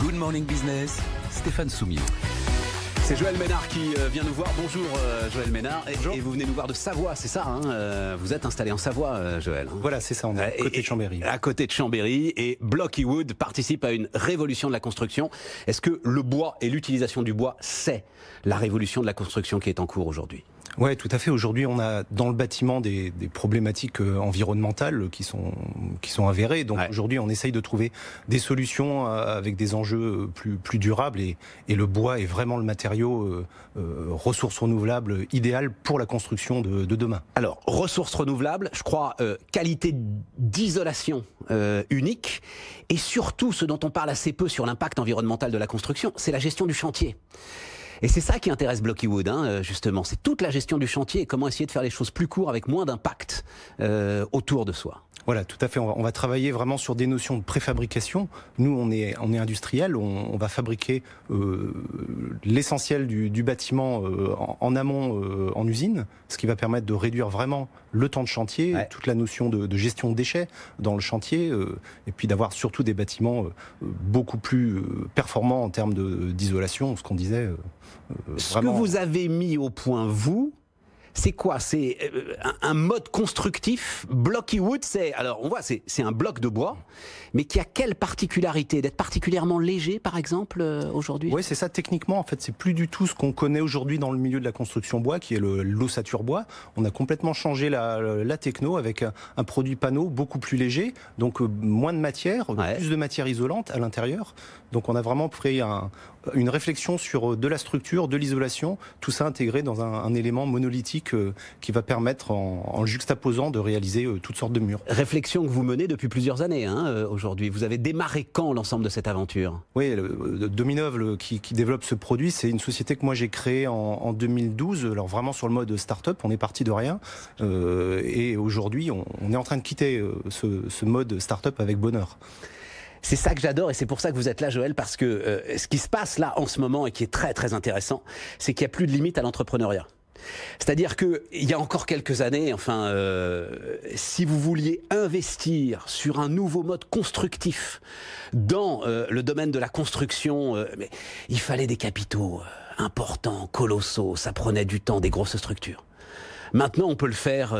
Good Morning Business, Stéphane Soumiot. C'est Joël Ménard qui euh, vient nous voir. Bonjour euh, Joël Ménard. Et vous venez nous voir de Savoie, c'est ça hein, euh, Vous êtes installé en Savoie, Joël. Hein. Voilà, c'est ça, on est à côté de Chambéry. À côté de Chambéry. Et Blockywood participe à une révolution de la construction. Est-ce que le bois et l'utilisation du bois, c'est la révolution de la construction qui est en cours aujourd'hui oui, tout à fait. Aujourd'hui, on a dans le bâtiment des, problématiques euh, environnementales qui sont, qui sont avérées. Donc aujourd'hui, on essaye de trouver des solutions euh, avec des enjeux euh, plus, plus durables. Et, le bois est vraiment le matériau ressource renouvelable idéal pour la construction de, demain. Alors, ressources renouvelables, je crois, qualité d'isolation unique. Et surtout, ce dont on parle assez peu sur l'impact environnemental de la construction, c'est la gestion du chantier. Et c'est ça qui intéresse Blockywood, hein, euh, justement. C'est toute la gestion du chantier et comment essayer de faire les choses plus courtes avec moins d'impact euh, autour de soi. Voilà, tout à fait. On va, travailler vraiment sur des notions de préfabrication. Nous, on est, on est industriel, on, on va fabriquer euh, l'essentiel du, du, bâtiment euh, en, amont euh, en usine, ce qui va permettre de réduire vraiment le temps de chantier, toute la notion de, de, gestion de déchets dans le chantier, euh, et puis d'avoir surtout des bâtiments beaucoup plus performants en termes d'isolation, ce qu'on disait. ce que vous avez mis au point, vous, c'est quoi C'est euh, un, mode constructif. Blocky wood, c'est alors on voit, c'est un bloc de bois, mais qui a quelle particularité d'être particulièrement léger, par exemple, euh, aujourd'hui Oui, c'est ça. Techniquement, en fait, c'est plus du tout ce qu'on connaît aujourd'hui dans le milieu de la construction bois, qui est l'ossature bois. On a complètement changé la, techno avec un, produit panneau beaucoup plus léger, donc euh, moins de matière, plus de matière isolante à l'intérieur. Donc on a vraiment pris une réflexion sur de la structure, de l'isolation, tout ça intégré dans un élément monolithique qui va permettre, en, juxtaposant, de réaliser euh, toutes sortes de murs. Réflexion que vous menez depuis plusieurs années hein, euh, aujourd'hui. Vous avez démarré quand l'ensemble de cette aventure Oui, euh, Dominov qui, développe ce produit, c'est une société que moi j'ai créée en, 2012, alors vraiment sur le mode start-up, on est parti de rien. et aujourd'hui, on, est en train de quitter ce, mode start-up avec bonheur. C'est ça que j'adore et c'est pour ça que vous êtes là, Joël, parce que ce qui se passe là en ce moment et qui est très très intéressant, c'est qu'il n'y a plus de limite à l'entrepreneuriat. C'est-à-dire qu'il y a encore quelques années, enfin, euh, si vous vouliez investir sur un nouveau mode constructif dans euh, le domaine de la construction, euh, il fallait des capitaux importants, colossaux, ça prenait du temps, des grosses structures. Maintenant, on peut le faire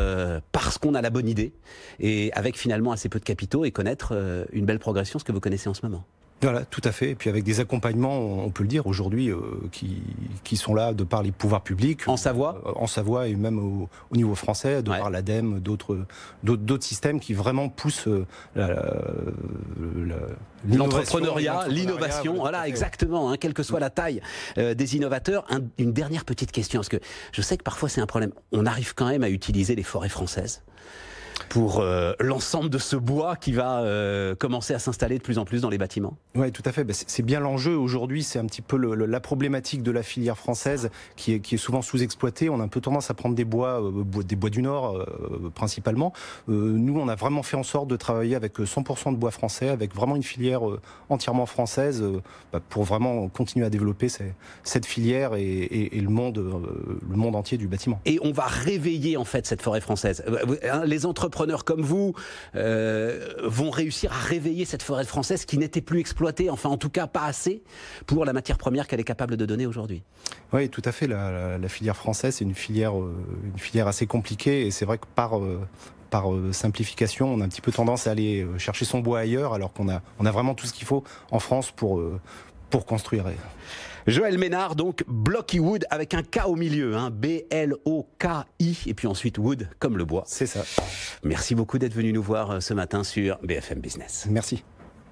parce qu'on a la bonne idée et avec finalement assez peu de capitaux et connaître une belle progression, ce que vous connaissez en ce moment. Voilà, tout à fait. Et puis avec des accompagnements, on peut le dire aujourd'hui, euh, qui, qui, sont là de par les pouvoirs publics. En Savoie euh, En Savoie et même au, niveau français, de par l'ADEME, d'autres, d'autres, systèmes qui vraiment poussent euh, l'entrepreneuriat, l'innovation. Voilà, exactement, hein, quelle que soit la taille des innovateurs. une dernière petite question, parce que je sais que parfois c'est un problème. On arrive quand même à utiliser les forêts françaises pour euh, l'ensemble de ce bois qui va euh, commencer à s'installer de plus en plus dans les bâtiments Oui, tout à fait. Bah, c'est bien l'enjeu aujourd'hui. C'est un petit peu la problématique de la filière française qui est, qui est souvent sous-exploitée. On a un peu tendance à prendre des bois, euh, des bois du Nord principalement. nous, on a vraiment fait en sorte de travailler avec 100% de bois français, avec vraiment une filière entièrement française bah, pour vraiment continuer à développer cette filière et, le, monde, le monde entier du bâtiment. Et on va réveiller en fait cette forêt française. Hein, les entreprises comme vous euh, vont réussir à réveiller cette forêt française qui n'était plus exploitée, enfin en tout cas pas assez, pour la matière première qu'elle est capable de donner aujourd'hui. Oui, tout à fait. La, la filière française, c'est une filière, euh, une filière assez compliquée et c'est vrai que par, euh, par simplification, on a un petit peu tendance à aller chercher son bois ailleurs, alors qu'on a, on a vraiment tout ce qu'il faut en France pour, pour construire. Joël Ménard, donc Blocky Wood avec un K au milieu, hein, B-L-O-K-I, et puis ensuite Wood comme le bois. C'est ça. Merci beaucoup d'être venu nous voir euh, ce matin sur BFM Business. Merci.